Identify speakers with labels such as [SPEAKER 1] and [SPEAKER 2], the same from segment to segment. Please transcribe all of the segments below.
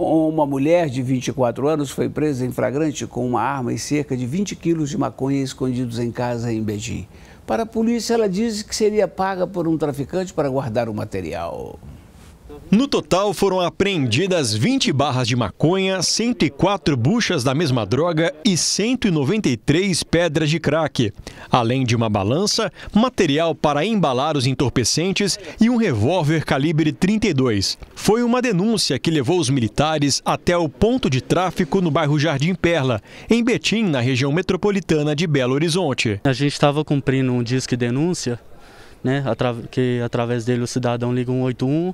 [SPEAKER 1] Uma mulher de 24 anos foi presa em flagrante com uma arma e cerca de 20 quilos de maconha escondidos em casa em Beijing. Para a polícia, ela disse que seria paga por um traficante para guardar o material.
[SPEAKER 2] No total, foram apreendidas 20 barras de maconha, 104 buchas da mesma droga e 193 pedras de crack, além de uma balança, material para embalar os entorpecentes e um revólver calibre 32. Foi uma denúncia que levou os militares até o ponto de tráfico no bairro Jardim Perla, em Betim, na região metropolitana de Belo Horizonte.
[SPEAKER 3] A gente estava cumprindo um disque denúncia né, que através dele o cidadão liga 181,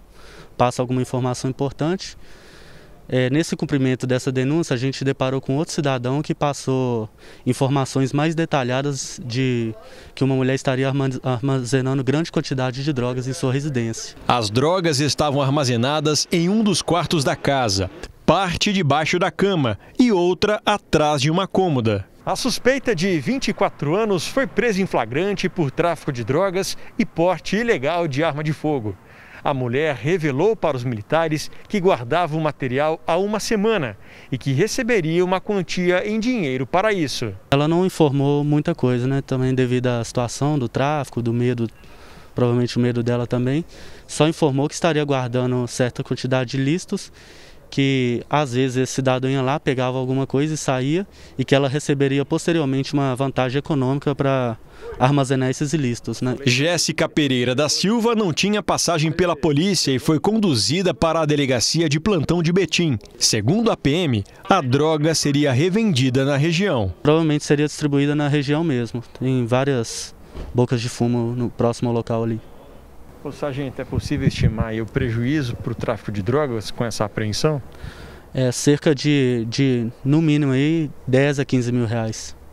[SPEAKER 3] passa alguma informação importante. É, nesse cumprimento dessa denúncia, a gente deparou com outro cidadão que passou informações mais detalhadas de que uma mulher estaria armazenando grande quantidade de
[SPEAKER 2] drogas em sua residência. As drogas estavam armazenadas em um dos quartos da casa, parte debaixo da cama e outra atrás de uma cômoda. A suspeita de 24 anos foi presa em flagrante por tráfico de drogas e porte ilegal de arma de fogo. A mulher revelou para os militares que guardava o material há uma semana e que receberia uma quantia em dinheiro para isso. Ela não
[SPEAKER 3] informou muita coisa, né? Também devido à situação do tráfico, do medo, provavelmente o medo dela também. Só informou que estaria guardando certa quantidade de listos que às vezes esse cidadão ia lá, pegava alguma coisa e saía, e que ela receberia posteriormente uma vantagem econômica para armazenar esses ilícitos. Né?
[SPEAKER 2] Jéssica Pereira da Silva não tinha passagem pela polícia e foi conduzida para a delegacia de plantão de Betim. Segundo a PM, a droga seria revendida na região. Provavelmente seria distribuída
[SPEAKER 3] na região mesmo, em várias bocas de fumo no próximo local ali. Ô, sargento, é possível estimar o prejuízo para o tráfico de drogas com essa apreensão? É cerca de, de no mínimo, aí, 10 a 15 mil reais.